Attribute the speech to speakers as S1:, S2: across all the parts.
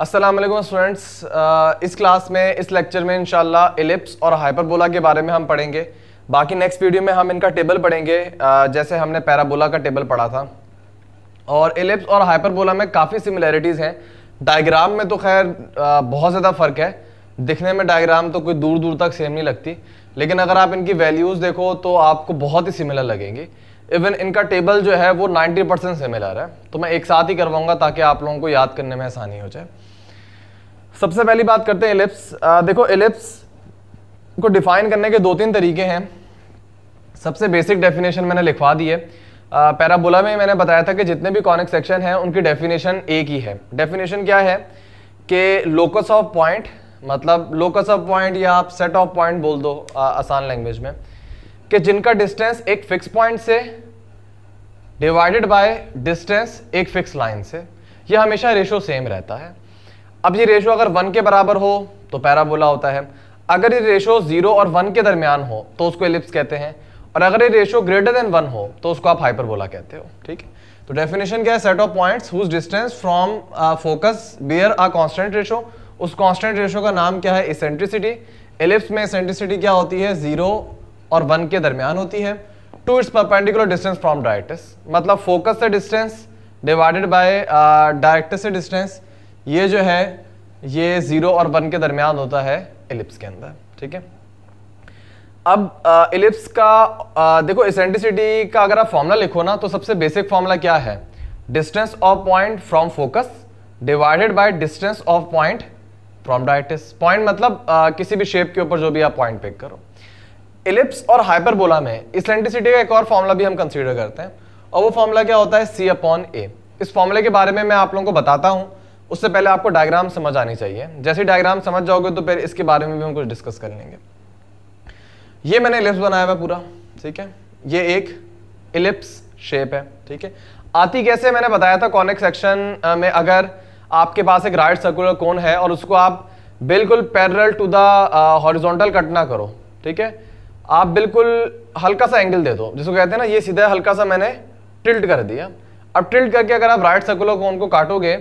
S1: अस्सलाम वालेकुम स्टूडेंट्स इस क्लास में इस लेक्चर में इनशाला एलिप्स और हाइपरबोला के बारे में हम पढ़ेंगे बाकी नेक्स्ट वीडियो में हम इनका टेबल पढ़ेंगे जैसे हमने पैराबोला का टेबल पढ़ा था और एलिप्स और हाइपरबोला में काफ़ी सिमिलैरिटीज़ हैं डायग्राम में तो खैर बहुत ज़्यादा फ़र्क है दिखने में डायग्राम तो कोई दूर दूर तक सेम नहीं लगती लेकिन अगर आप इनकी वैल्यूज़ देखो तो आपको बहुत ही सिमिलर लगेंगी इवन इनका टेबल जो है वो 90 परसेंट सिमिलर है तो मैं एक साथ ही करवाऊंगा ताकि आप लोगों को याद करने में आसानी हो जाए सबसे पहली बात करते हैं एलिप्स देखो एलिप्स को डिफाइन करने के दो तीन तरीके हैं सबसे बेसिक डेफिनेशन मैंने लिखवा दी है पैराबोला में मैंने बताया था कि जितने भी कॉनिक सेक्शन हैं उनकी डेफिनेशन एक ही है डेफिनेशन क्या है कि लोकस ऑफ पॉइंट मतलब लोकस ऑफ पॉइंट या आप सेट ऑफ पॉइंट बोल दो आ, आसान लैंग्वेज में कि जिनका डिस्टेंस एक फिक्स पॉइंट से डिवाइडेड बाय डिस्टेंस एक फिक्स लाइन से यह हमेशा रेशो सेम रहता है अब ये रेशो अगर वन के बराबर हो तो पैराबोला होता है अगर ये रेशो जीरो और वन के दरमियान हो तो उसको एलिप्स कहते हैं और अगर ये रेशो ग्रेटर देन वन हो तो उसको आप हाइपरबोला कहते हो ठीक है तो डेफिनेशन क्या है set of points whose distance from focus bear a constant ratio उस कांस्टेंट रेशो का नाम क्या है इसेंट्रिसिटी एलिप्स में इसेंट्रिसिटी क्या होती है जीरो और वन के दरमियान होती है to its perpendicular distance from directrix मतलब फोकस से डिस्टेंस डिवाइडेड बाय डायरेक्टस से डिस्टेंस ये जो है ये जीरो और वन के दरमियान होता है एलिप्स के अंदर ठीक है अब एलिप्स का आ, देखो इसेंटिसिटी का अगर आप फॉर्मूला लिखो ना तो सबसे बेसिक फॉर्मूला क्या है distance of point from focus divided by distance of point from डाइटिस पॉइंट मतलब आ, किसी भी शेप के ऊपर जो भी आप पॉइंट पिक करो एलिप्स और हाइपरबोला में इसेंट्रिसिटी का एक और फॉर्मूला भी हम कंसिडर करते हैं और वो फॉर्मूला क्या होता है सी अपॉन ए इस फॉर्मूले के बारे में मैं आप लोगों को बताता हूँ उससे पहले आपको डायग्राम समझ आनी चाहिए जैसे डायग्राम समझ जाओगे तो फिर इसके बारे में भी हम कुछ डिस्कस कर लेंगे ये मैंने इलिप्स बनाया हुआ पूरा ठीक है ये एक इलिप्स शेप है ठीक है आती कैसे मैंने बताया था कॉनिक सेक्शन में अगर आपके पास एक राइट सर्कुलर कोन है और उसको आप बिल्कुल parallel to the horizontal cut ना करो ठीक है आप बिल्कुल हल्का सा एंगल दे दो जिसको कहते हैं ना ये सीधा हल्का सा मैंने टिल्ट कर दिया अब टिल्ट करके अगर आप राइट सर्कुलर कोन को काटोगे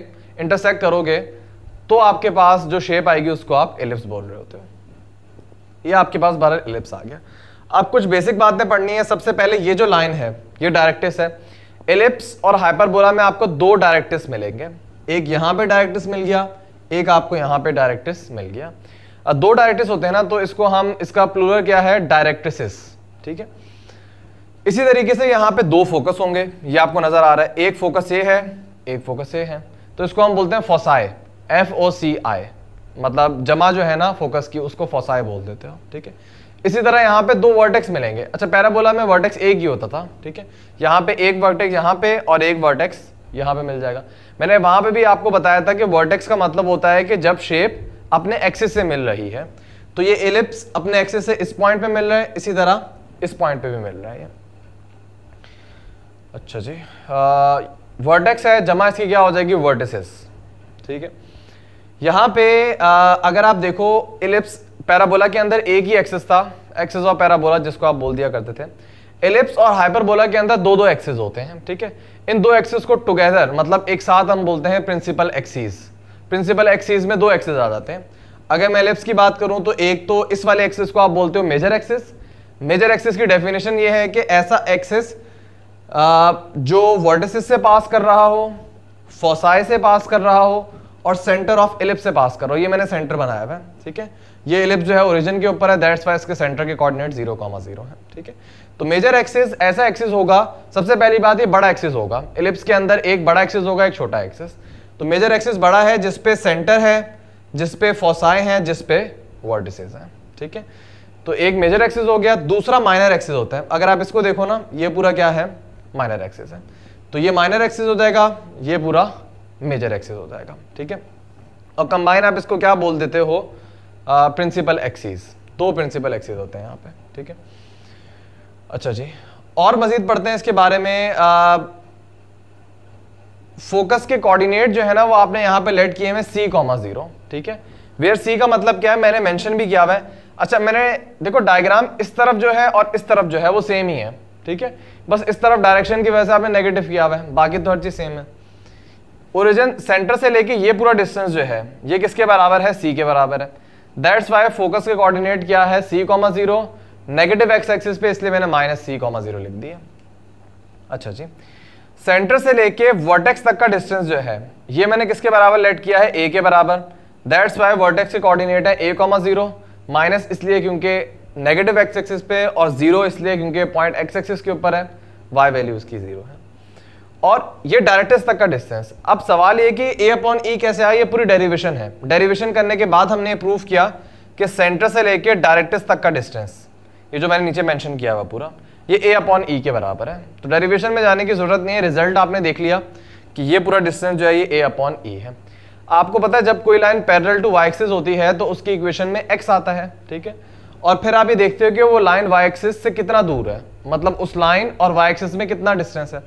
S1: इंटरसेक्ट करोगे तो आपके पास जो शेप आएगी उसको आप एलिप्स बोल रहे होते हो ये आपके पास बारह एलिप्स आ गया अब कुछ बेसिक बातें पढ़नी है सबसे पहले ये जो लाइन है ये डायरेक्टिस है एलिप्स और हाइपरबोला में आपको दो डायरेक्टिस मिलेंगे एक यहां पे डायरेक्टिस मिल गया एक आपको यहां पे डायरेक्टिस मिल गया दो डायरेक्टिस होते हैं ना तो इसको हम इसका प्लूरल क्या है डायरेक्टिस ठीक है इसी तरीके से यहाँ पे दो फोकस होंगे ये आपको नजर आ रहा है एक फोकस ये है एक फोकस ये है तो इसको हम बोलते हैं फोसाए एफ ओ सी आई मतलब जमा जो है ना फोकस की उसको फोसाए बोल देते हो ठीक है इसी तरह यहाँ पे दो वर्टेक्स मिलेंगे अच्छा पैराबोला में वर्टेक्स एक ही होता था ठीक है यहाँ पे एक वर्टेक्स यहाँ पे और एक वर्टेक्स यहाँ पे मिल जाएगा मैंने वहां पे भी आपको बताया था कि वर्टेक्स का मतलब होता है कि जब शेप अपने एक्सिस से मिल रही है तो ये एलिप्स अपने एक्सिस से इस पॉइंट पे मिल रहा है इसी तरह इस पॉइंट पे भी मिल रहा है अच्छा जी आ, वर्टेक्स है जमा इसकी क्या हो जाएगी वर्टिसेस ठीक है यहाँ पे आ, अगर आप देखो इलिप्स पैराबोला के अंदर एक ही एक्सेस था एक्सेस और पैराबोला जिसको आप बोल दिया करते थे इलिप्स और हाइपरबोला के अंदर दो दो एक्सेस होते हैं ठीक है इन दो एक्सेस को टुगेदर मतलब एक साथ हम बोलते हैं प्रिंसिपल एक्सीज प्रिंसिपल एक्सीज में दो एक्सेस आ जाते हैं अगर मैं एलिप्स की बात करूं तो एक तो इस वाले एक्सेस को आप बोलते हो मेजर एक्सेस मेजर एक्सेस की डेफिनेशन ये है कि ऐसा एक्सेस जो वर्टिसेस से पास कर रहा हो फोसाई से पास कर रहा हो और सेंटर ऑफ इलिप्स से पास कर रहा हो ये मैंने सेंटर बनाया हुआ है ठीक है ये इलिप्स जो है ओरिजिन के ऊपर है दैट्स वाई इसके सेंटर के कोऑर्डिनेट जीरो कॉमा जीरो है ठीक है तो मेजर एक्सिस ऐसा एक्सिस होगा सबसे पहली बात ये बड़ा एक्सिस होगा इलिप्स के अंदर एक बड़ा एक्सिस होगा एक छोटा एक्सिस तो मेजर एक्सिस बड़ा है जिसपे सेंटर है जिसपे फोसाए है जिसपे वर्टिसेज है ठीक है तो एक मेजर एक्सिस हो गया दूसरा माइनर एक्सिस होता है अगर आप इसको देखो ना ये पूरा क्या है माइनर एक्सेस है तो ये माइनर एक्सेस हो जाएगा ये पूरा मेजर एक्सेस हो जाएगा ठीक है और कंबाइन आप इसको क्या बोल देते हो प्रिंसिपल एक्सीज दो प्रिंसिपल एक्सीज होते हैं यहाँ पे ठीक है अच्छा जी और मजीद पढ़ते हैं इसके बारे में आ, फोकस के कोऑर्डिनेट जो है ना वो आपने यहाँ पे लेट किए हैं सी कॉमा जीरो ठीक है वेयर सी का मतलब क्या है मैंने मेंशन भी किया हुआ है अच्छा मैंने देखो डायग्राम इस तरफ जो है और इस तरफ जो है वो सेम ही है ठीक है बस इस तरफ डायरेक्शन की वजह से आपने नेगेटिव किया हुआ है बाकी तो हर चीज़ सेम है ओरिजिन सेंटर से लेके ये पूरा डिस्टेंस जो है ये किसके बराबर है सी के बराबर है दैट्स वाई फोकस के कोऑर्डिनेट क्या है C comma zero negative X axis पे इसलिए मैंने माइनस सी कॉमा जीरो लिख दिया अच्छा जी सेंटर से लेके वर्टेक्स तक का डिस्टेंस जो है ये मैंने किसके बराबर लेट किया है ए के बराबर दैट्स वाई वर्टेक्स के कॉर्डिनेट है ए कॉमा जीरो माइनस इसलिए क्योंकि नेगेटिव एक्स एक्सिस पे और जीरो इसलिए क्योंकि पॉइंट एक्स एक्सिस के ऊपर है वाई वैल्यू उसकी जीरो है और ये डायरेक्टेस तक का डिस्टेंस अब सवाल ये कि ए अपॉन ई कैसे आया ये पूरी डेरिवेशन है डेरिवेशन करने के बाद हमने प्रूव किया कि सेंटर से लेके डायरेक्टेस तक का डिस्टेंस ये जो मैंने नीचे मेंशन किया हुआ पूरा ये ए अपॉन ई के बराबर है तो डेरिवेशन में जाने की जरूरत नहीं है रिजल्ट आपने देख लिया कि ये पूरा डिस्टेंस जो है ये ए अपॉन ई है आपको पता है जब कोई line parallel to Y axis होती है तो उसकी इक्वेशन में एक्स आता है ठीक है और फिर आप ये देखते हो कि वो लाइन वाई एक्सिस से कितना दूर है मतलब उस लाइन और वाई एक्सिस में कितना डिस्टेंस है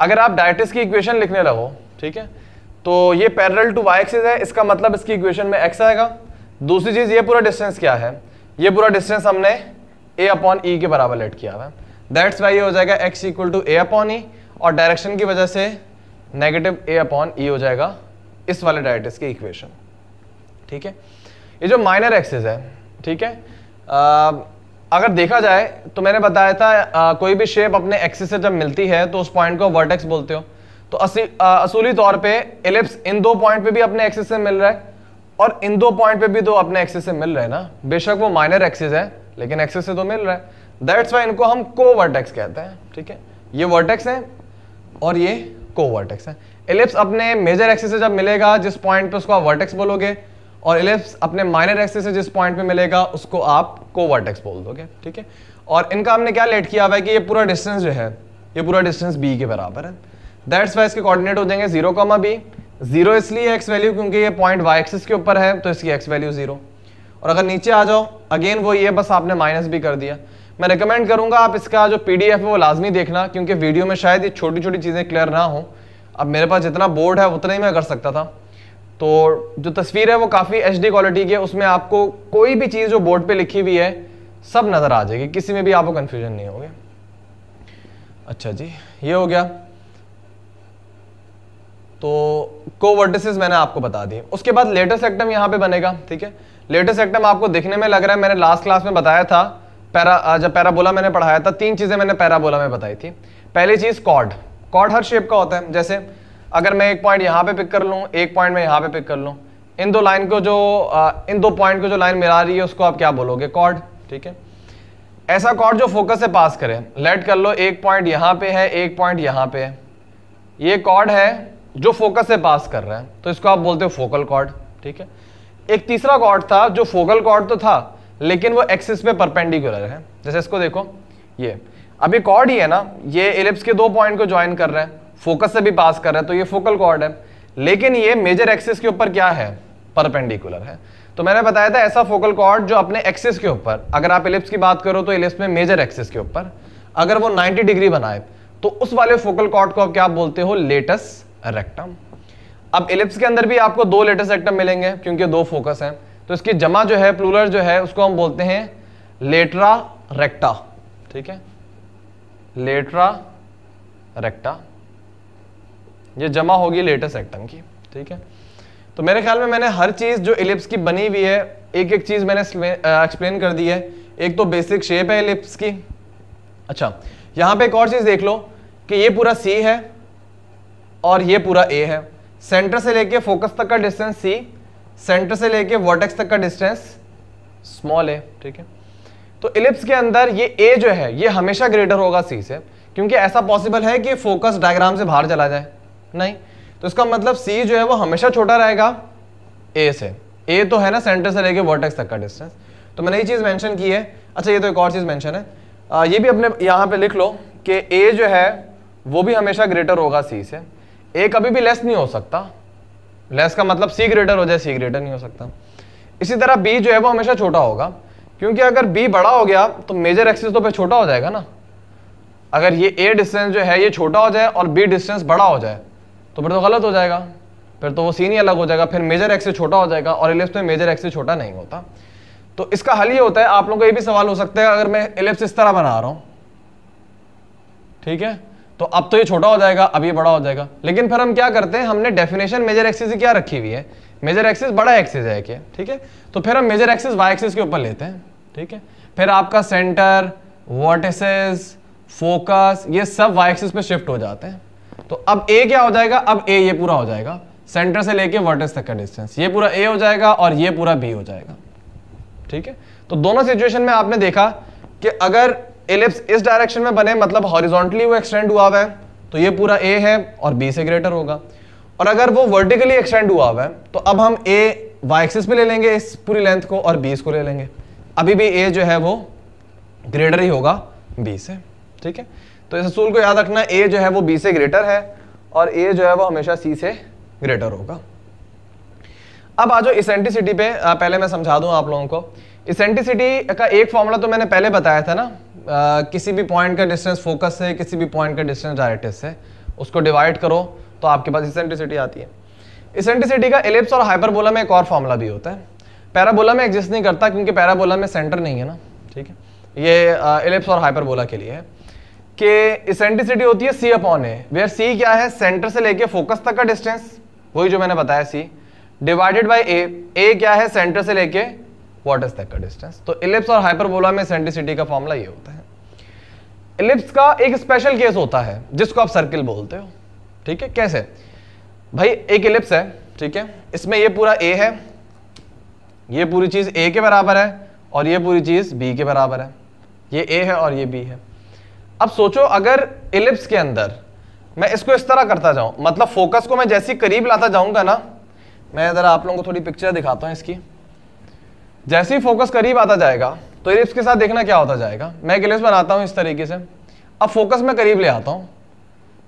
S1: अगर आप डायटिस की इक्वेशन लिखने लगो ठीक है तो ये पैरल टू वाई एक्सिस है इसका मतलब इसकी इक्वेशन में एक्स आएगा दूसरी चीज़ ये पूरा डिस्टेंस क्या है ये पूरा डिस्टेंस हमने ए अपॉन ई के बराबर लेट किया हुआ दैट्स वाई ये हो जाएगा X equal to A upon E और डायरेक्शन की वजह से नेगेटिव ए अपॉन ई हो जाएगा इस वाले डायटिस की इक्वेशन ठीक है ये जो माइनर एक्सेस है ठीक है अगर देखा जाए तो मैंने बताया था आ, कोई भी शेप अपने एक्सिस से जब मिलती है तो उस पॉइंट को वर्टेक्स बोलते हो तो असी, आ, असूली तौर पे एलिप्स इन दो पॉइंट पे भी अपने एक्सिस से मिल रहा है और इन दो पॉइंट पे भी तो अपने एक्सिस से मिल रहे हैं ना बेशक वो माइनर एक्सिस है लेकिन एक्सिस से तो मिल रहा है दैट्स वाई इनको हम को वर्टेक्स कहते हैं ठीक है ये वर्टेक्स है और ये को वर्टेक्स है एलिप्स अपने मेजर एक्सिस से जब मिलेगा जिस पॉइंट पे उसको आप वर्टेक्स बोलोगे और इलिप्स अपने माइनर एक्सिस से जिस पॉइंट पे मिलेगा उसको आप कोवर्टेक्स बोल दोगे ठीक है और इनका हमने क्या लेट किया हुआ है कि ये पूरा डिस्टेंस जो है ये पूरा डिस्टेंस बी के बराबर है दैट्स वाई इसके कॉर्डिनेट हो जाएंगे जीरो कॉमा बी जीरो इसलिए एक्स वैल्यू क्योंकि ये पॉइंट वाई एक्सिस के ऊपर है तो इसकी एक्स वैल्यू जीरो और अगर नीचे आ जाओ अगेन वो ये बस आपने माइनस भी कर दिया मैं रिकमेंड करूंगा आप इसका जो पी है वो लाजमी देखना क्योंकि वीडियो में शायद ये छोटी छोटी चीज़ें क्लियर ना हो अब मेरे पास जितना बोर्ड है उतना ही मैं कर सकता था तो जो तस्वीर है वो काफ़ी एच क्वालिटी की है उसमें आपको कोई भी चीज़ जो बोर्ड पे लिखी हुई है सब नज़र आ जाएगी किसी में भी आपको कन्फ्यूजन नहीं होगी अच्छा जी ये हो गया तो कोवर्टिस मैंने आपको बता दिए उसके बाद लेटेस्ट एक्टम यहाँ पे बनेगा ठीक है लेटेस्ट एक्टम आपको दिखने में लग रहा है मैंने लास्ट क्लास में बताया था पैरा जब पैराबोला मैंने पढ़ाया था तीन चीज़ें मैंने पैराबोला में बताई थी पहली चीज़ कॉर्ड कॉड हर शेप का होता है जैसे अगर मैं एक पॉइंट यहाँ पे पिक कर लूँ एक पॉइंट मैं यहाँ पे पिक कर लूँ इन दो लाइन को जो इन दो पॉइंट को जो लाइन मिला रही है उसको आप क्या बोलोगे कॉर्ड ठीक है ऐसा कॉर्ड जो फोकस से पास करे लेट कर लो एक पॉइंट यहाँ पे है एक पॉइंट यहाँ पे है ये कॉर्ड है जो फोकस से पास कर रहा है तो इसको आप बोलते हो फोकल कॉर्ड ठीक है एक तीसरा कॉर्ड था जो फोकल कॉर्ड तो था लेकिन वो एक्सिस पे परपेंडिकुलर है जैसे इसको देखो ये अभी कॉर्ड ही है ना ये एलिप्स के दो पॉइंट को ज्वाइन कर रहे हैं फोकस से भी पास कर रहे हैं तो ये फोकल कॉर्ड है लेकिन ये मेजर एक्सिस के ऊपर क्या है परपेंडिकुलर है तो मैंने बताया था ऐसा फोकल कॉर्ड जो अपने एक्सिस के ऊपर अगर आप इलिप्स की बात करो तो इलिप्स में मेजर एक्सिस के ऊपर अगर वो 90 डिग्री बनाए तो उस वाले फोकल कॉर्ड को आप क्या बोलते हो लेटस रेक्टम अब इलिप्स के अंदर भी आपको दो लेटस रेक्टम मिलेंगे क्योंकि दो फोकस हैं तो इसकी जमा जो है प्लूलर जो है उसको हम बोलते हैं लेटरा रेक्टा ठीक है लेटरा रेक्टा ये जमा होगी लेटेस्ट एक्टम की ठीक है तो मेरे ख्याल में मैंने हर चीज़ जो इलिप्स की बनी हुई है एक एक चीज़ मैंने एक्सप्लेन कर दी है एक तो बेसिक शेप है इलिप्स की अच्छा यहाँ पे एक और चीज़ देख लो कि ये पूरा सी है और ये पूरा ए है सेंटर से लेके फोकस तक का डिस्टेंस सी सेंटर से लेके वर्टेक्स तक का डिस्टेंस स्मॉल ए ठीक है तो इलिप्स के अंदर ये ए जो है ये हमेशा ग्रेटर होगा सी से क्योंकि ऐसा पॉसिबल है कि फोकस डायग्राम से बाहर चला जाए नहीं तो इसका मतलब सी जो है वो हमेशा छोटा रहेगा ए से ए तो है ना सेंटर से लेके वर्टेक्स तक का डिस्टेंस तो मैंने ये चीज़ मेंशन की है अच्छा ये तो एक और चीज़ मेंशन है आ, ये भी अपने यहां पे लिख लो कि ए जो है वो भी हमेशा ग्रेटर होगा सी से ए कभी भी लेस नहीं हो सकता लेस का मतलब सी ग्रेटर हो जाए सी ग्रेटर नहीं हो सकता इसी तरह बी जो है वो हमेशा छोटा होगा क्योंकि अगर बी बड़ा हो गया तो मेजर एक्सिस तो पे छोटा हो जाएगा ना अगर ये ए डिस्टेंस जो है ये छोटा हो जाए और बी डिस्टेंस बड़ा हो जाए तो फिर तो गलत हो जाएगा फिर तो वो सीन ही अलग हो जाएगा फिर मेजर एक्स से छोटा हो जाएगा और एलिप्स में मेजर एक्स से छोटा नहीं होता तो इसका हल ये होता है आप लोगों को ये भी सवाल हो सकता है अगर मैं एलिप्स इस तरह बना रहा हूँ ठीक है तो अब तो ये छोटा हो जाएगा अब ये बड़ा हो जाएगा लेकिन फिर हम क्या करते हैं हमने डेफिनेशन मेजर एक्सिस क्या रखी हुई है मेजर एक्सिस बड़ा एक्सिस है क्या ठीक है तो फिर हम मेजर एक्सिस वाई एक्सिस के ऊपर लेते हैं ठीक है फिर आपका सेंटर वर्टिसेस फोकस ये सब वाई एक्सिस पे शिफ्ट हो जाते हैं तो अब ए क्या हो जाएगा अब ए ये पूरा हो जाएगा सेंटर से लेके वर्टेक्स तक का डिस्टेंस ये पूरा ए हो जाएगा और ये पूरा बी हो जाएगा ठीक है तो दोनों सिचुएशन में आपने देखा कि अगर एलिप्स इस डायरेक्शन में बने मतलब हॉरिजॉन्टली वो एक्सटेंड हुआ हुआ है तो ये पूरा ए है और बी से ग्रेटर होगा और अगर वो वर्टिकली एक्सटेंड हुआ हुआ है तो अब हम ए वाई एक्सिस पे ले लेंगे इस पूरी लेंथ को और बीस को ले लेंगे अभी भी ए जो है वो ग्रेटर ही होगा बी से ठीक है तो इस असूल को याद रखना ए जो है वो बी से ग्रेटर है और ए जो है वो हमेशा सी से ग्रेटर होगा अब आ जाओ इसेंटिसिटी पे आ, पहले मैं समझा दूं आप लोगों को इसेंटिसिटी का एक फॉर्मूला तो मैंने पहले बताया था ना आ, किसी भी पॉइंट का डिस्टेंस फोकस से किसी भी पॉइंट का डिस्टेंस डायरेक्टस से उसको डिवाइड करो तो आपके पास इसेंटिसिटी आती है इसेंटिसिटी का एलिप्स और हाइपरबोला में एक और फॉर्मूला भी होता है पैराबोला में एग्जिस्ट नहीं करता क्योंकि पैराबोला में सेंटर नहीं है ना ठीक है ये एलिप्स और हाइपरबोला के लिए है कि इसेंट्रिसिटी होती है सी अपॉन ए वेयर सी क्या है सेंटर से लेके फोकस तक का डिस्टेंस वही जो मैंने बताया सी डिवाइडेड बाय ए ए क्या है सेंटर से लेके वाटर्स तक का डिस्टेंस तो इलिप्स और हाइपरबोला में सेंट्रिसिटी का फॉर्मूला ये होता है इलिप्स का एक स्पेशल केस होता है जिसको आप सर्किल बोलते हो ठीक है कैसे भाई एक इलिप्स है ठीक है इसमें ये पूरा ए है ये पूरी चीज़ ए के बराबर है और ये पूरी चीज़ बी के बराबर है ये ए है और ये बी है अब सोचो अगर इलिप्स के अंदर मैं इसको इस तरह करता जाऊं मतलब फोकस को मैं जैसे करीब लाता जाऊंगा ना मैं इधर आप लोगों को थोड़ी पिक्चर दिखाता हूं इसकी जैसे ही फोकस करीब आता जाएगा तो इलिप्स के साथ देखना क्या होता जाएगा मैं इलिप्स बनाता हूं इस तरीके से अब फोकस मैं करीब ले आता हूँ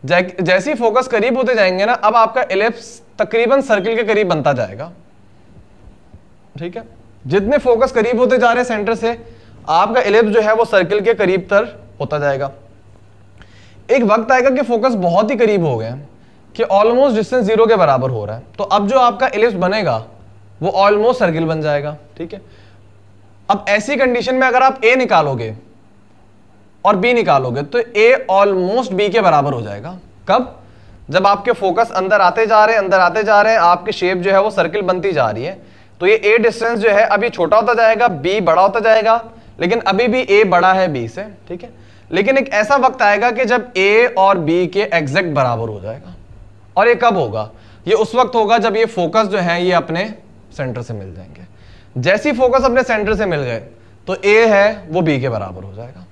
S1: जैसे ही फोकस करीब होते जाएंगे ना अब आपका इलिप्स तकरीबन सर्किल के करीब बनता जाएगा ठीक है जितने फोकस करीब होते जा रहे हैं सेंटर से आपका इलिप्स जो है वो सर्किल के करीब तर होता जाएगा एक वक्त आएगा कि फोकस बहुत ही करीब हो गए कि ऑलमोस्ट डिस्टेंस जीरो के बराबर हो रहा है तो अब जो आपका एलिप्स बनेगा वो ऑलमोस्ट सर्किल बन जाएगा ठीक है अब ऐसी कंडीशन में अगर आप ए निकालोगे और बी निकालोगे तो ए ऑलमोस्ट बी के बराबर हो जाएगा कब जब आपके फोकस अंदर आते जा रहे हैं अंदर आते जा रहे हैं आपकी शेप जो है वो सर्किल बनती जा रही है तो ये ए डिस्टेंस जो है अभी छोटा होता जाएगा बी बड़ा होता जाएगा लेकिन अभी भी ए बड़ा है बी से ठीक है लेकिन एक ऐसा वक्त आएगा कि जब ए और बी के एग्जैक्ट बराबर हो जाएगा और ये कब होगा ये उस वक्त होगा जब ये फोकस जो है ये अपने सेंटर से मिल जाएंगे जैसी फोकस अपने सेंटर से मिल गए तो ए है वो बी के बराबर हो जाएगा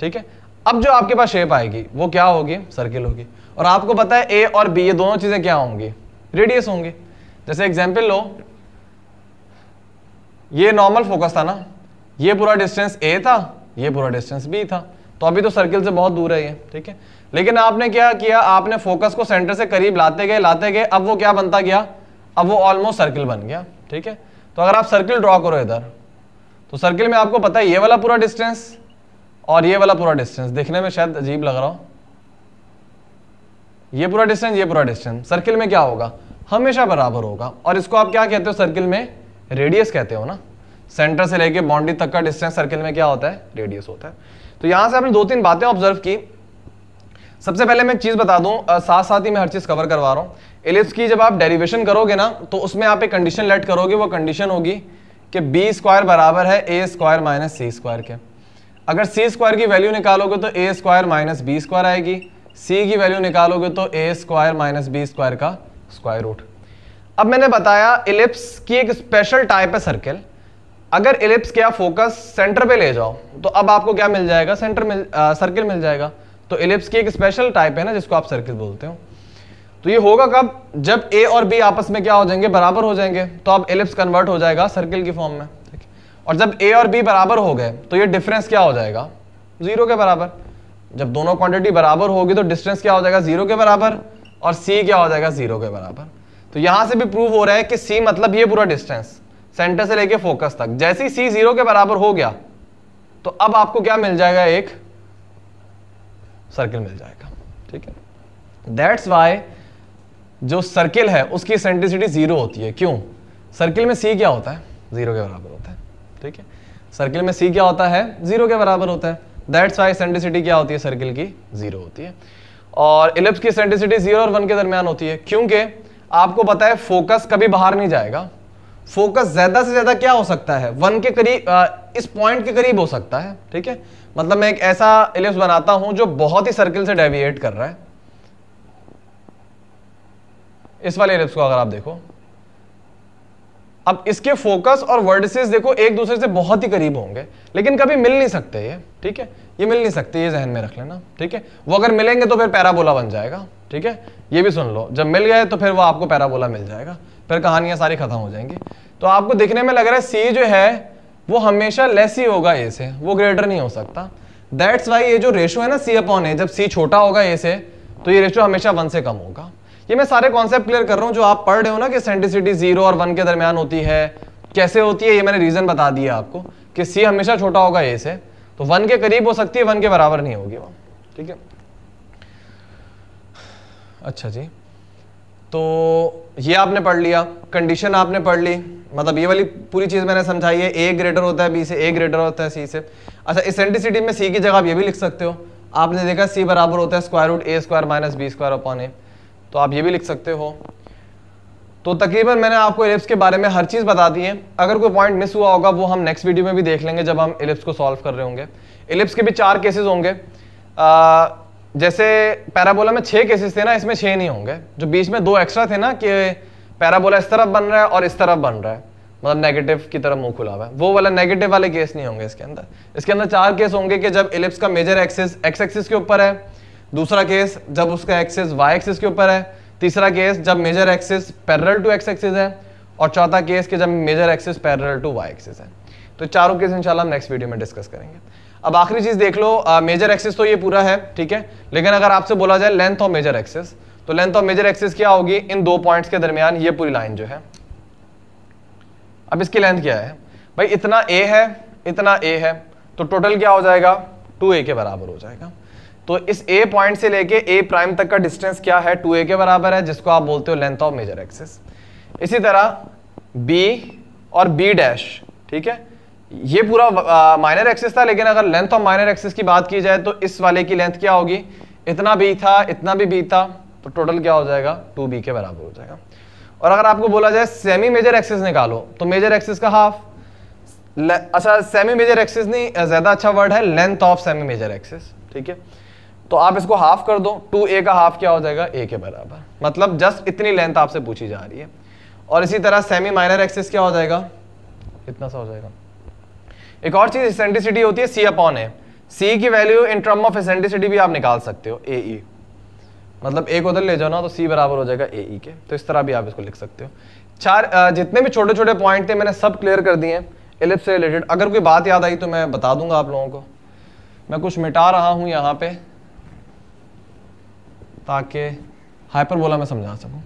S1: ठीक है अब जो आपके पास शेप आएगी वो क्या होगी सर्किल होगी और आपको पता है ए और बी ये दोनों चीज़ें क्या होंगी रेडियस होंगी जैसे एग्जाम्पल लो ये नॉर्मल फोकस था ना ये पूरा डिस्टेंस ए था ये पूरा डिस्टेंस बी था तो अभी तो सर्किल से बहुत दूर है ये ठीक है लेकिन आपने क्या किया आपने फोकस को सेंटर से करीब लाते गए लाते गए अब वो क्या बनता गया अब वो ऑलमोस्ट सर्किल बन गया ठीक है तो अगर आप सर्किल ड्रॉ करो इधर तो सर्किल में आपको पता है ये वाला पूरा डिस्टेंस और ये वाला पूरा डिस्टेंस देखने में शायद अजीब लग रहा हो ये पूरा डिस्टेंस ये पूरा डिस्टेंस सर्किल में क्या होगा हमेशा बराबर होगा और इसको आप क्या कहते हो सर्किल में रेडियस कहते हो ना सेंटर से लेके बाउंड्री तक का डिस्टेंस सर्किल में क्या होता है रेडियस होता है तो यहां से आपने दो तीन बातें ऑब्जर्व की सबसे पहले मैं एक चीज़ बता दूं साथ साथ ही मैं हर चीज़ कवर करवा रहा हूं एलिप्स की जब आप डेरिवेशन करोगे ना तो उसमें आप एक कंडीशन लेट करोगे वो कंडीशन होगी कि बी स्क्वायर बराबर है A square minus C square के अगर सी स्क्वायर की वैल्यू निकालोगे तो A square minus B square आएगी सी की वैल्यू निकालोगे तो A square minus B square का स्क्वायर रूट अब मैंने बताया इलिप्स की एक स्पेशल टाइप है सर्किल अगर इलिप्स क्या फोकस सेंटर पे ले जाओ तो अब आपको क्या मिल जाएगा सेंटर मिल सर्किल मिल जाएगा तो इलिप्स की एक स्पेशल टाइप है ना जिसको आप सर्किल बोलते हो तो ये होगा कब जब ए और बी आपस में क्या हो जाएंगे बराबर हो जाएंगे तो अब इलिप्स कन्वर्ट हो जाएगा सर्किल की फॉर्म में ठीक और जब ए और बी बराबर हो गए तो ये डिफरेंस क्या हो जाएगा जीरो के बराबर जब दोनों क्वांटिटी बराबर होगी तो डिस्टेंस क्या हो जाएगा जीरो के बराबर और सी क्या हो जाएगा जीरो के बराबर तो यहां से भी प्रूव हो रहा है कि सी मतलब ये पूरा डिस्टेंस सेंटर से लेके फोकस तक जैसे ही सी जीरो के बराबर हो गया तो अब आपको क्या मिल जाएगा एक सर्किल मिल जाएगा ठीक है दैट्स वाई जो सर्किल है उसकी सेंट्रिसिटी जीरो होती है क्यों सर्किल में सी क्या होता है जीरो के बराबर होता है ठीक है सर्किल में सी क्या होता है जीरो के बराबर होता है दैट्स वाई सेंट्रिसिटी क्या होती है सर्किल की जीरो होती है और इलिप्स की सेंट्रिसिटी जीरो और वन के दरमियान होती है क्योंकि आपको पता है फोकस कभी बाहर नहीं जाएगा फोकस ज्यादा से ज्यादा क्या हो सकता है वन के करीब इस पॉइंट के करीब हो सकता है ठीक है मतलब मैं एक ऐसा एलिप्स बनाता हूं जो बहुत ही सर्किल से डेविएट कर रहा है इस वाले एलिप्स को अगर आप देखो अब इसके फोकस और वर्डसेस देखो एक दूसरे से बहुत ही करीब होंगे लेकिन कभी मिल नहीं सकते ये ठीक है ये मिल नहीं सकते ये जहन में रख लेना ठीक है वो अगर मिलेंगे तो फिर पैराबोला बन जाएगा ठीक है ये भी सुन लो जब मिल गए तो फिर वो आपको पैराबोला मिल जाएगा फिर कहानियां सारी ख़त्म हो जाएंगी तो आपको दिखने में लग रहा है सी जो है वो हमेशा लेस ही होगा ए से वो ग्रेटर नहीं हो सकता दैट्स वाई ये जो रेशो है ना सी अपॉन ए जब सी छोटा होगा ए से तो ये रेशो हमेशा वन से कम होगा ये मैं सारे कॉन्सेप्ट क्लियर कर रहा हूँ जो आप पढ़ रहे हो ना कि सेंटिसिटी जीरो और वन के दरमियान होती है कैसे होती है ये मैंने रीज़न बता दिया आपको कि सी हमेशा छोटा होगा ए से तो वन के करीब हो सकती है वन के बराबर नहीं होगी वो ठीक है अच्छा जी तो ये आपने पढ़ लिया कंडीशन आपने पढ़ ली मतलब ये वाली पूरी चीज़ मैंने समझाई है ए ग्रेटर होता है बी से ए ग्रेटर होता है सी से अच्छा इसेंटिसिटी में सी की जगह आप ये भी लिख सकते हो आपने देखा सी बराबर होता है square root A square minus B square upon A तो आप ये भी लिख सकते हो तो तकरीबन मैंने आपको एलिप्स के बारे में हर चीज़ बता दी है अगर कोई पॉइंट मिस हुआ होगा वो हम नेक्स्ट वीडियो में भी देख लेंगे जब हम एलिप्स को सॉल्व कर रहे होंगे एलिप्स के भी चार केसेस होंगे जैसे पैराबोला में छः केसेस थे ना इसमें छः नहीं होंगे जो बीच में दो एक्स्ट्रा थे ना कि पैराबोला इस तरफ बन रहा है और इस तरफ बन रहा है मतलब नेगेटिव की तरफ मुंह खुला हुआ है वो वाला नेगेटिव वाले केस नहीं होंगे इसके अंदर इसके अंदर चार केस होंगे कि जब इलिप्स का मेजर एक्सिस एक्स एक्सिस के ऊपर है दूसरा केस जब उसका एक्सिस वाई एक्सिस के ऊपर है तीसरा केस जब major axis parallel to X axis है और चौथा केस कि जब major axis parallel to Y axis है तो चारों केस इंशाल्लाह हम नेक्स्ट वीडियो में डिस्कस करेंगे अब आखिरी चीज देख लो मेजर एक्सेस तो ये पूरा है ठीक है लेकिन अगर आपसे बोला जाए लेंथ ऑफ मेजर एक्सेस तो लेंथ ऑफ मेजर एक्सेस क्या होगी इन दो पॉइंट्स के दरमियान ये पूरी लाइन जो है अब इसकी लेंथ क्या है भाई इतना ए है इतना ए है तो टोटल क्या हो जाएगा टू ए के बराबर हो जाएगा तो इस ए पॉइंट से लेके ए प्राइम तक का डिस्टेंस क्या है टू ए के बराबर है जिसको आप बोलते हो लेंथ ऑफ मेजर एक्सेस इसी तरह बी और बी डैश ठीक है ये पूरा माइनर एक्सिस था लेकिन अगर लेंथ ऑफ माइनर एक्सिस की बात की जाए तो इस वाले की लेंथ क्या होगी इतना बी था इतना भी बी था तो टोटल क्या हो जाएगा टू बी के बराबर हो जाएगा और अगर आपको बोला जाए सेमी मेजर एक्सिस निकालो तो मेजर एक्सिस का हाफ अच्छा सेमी मेजर एक्सिस नहीं ज़्यादा अच्छा वर्ड है length of semi major axis ठीक है तो आप इसको हाफ कर दो टू ए का हाफ क्या हो जाएगा ए के बराबर मतलब जस्ट इतनी लेंथ आपसे पूछी जा रही है और इसी तरह सेमी माइनर एक्सिस क्या हो जाएगा इतना सा हो जाएगा एक और चीज एसेंट्रिसिटी होती है सी अपॉन ए सी की value in term of eccentricity भी आप निकाल सकते हो ए ई e. मतलब एक उधर ले जाओ ना तो सी बराबर हो जाएगा ए ई e के तो इस तरह भी आप इसको लिख सकते हो चार जितने भी छोटे छोटे पॉइंट थे मैंने सब क्लियर कर दिए हैं एलिप्स से रिलेटेड अगर कोई बात याद आई तो मैं बता दूंगा आप लोगों को मैं कुछ मिटा रहा हूं यहाँ पे ताकि हाइपरबोला में समझा सकूँ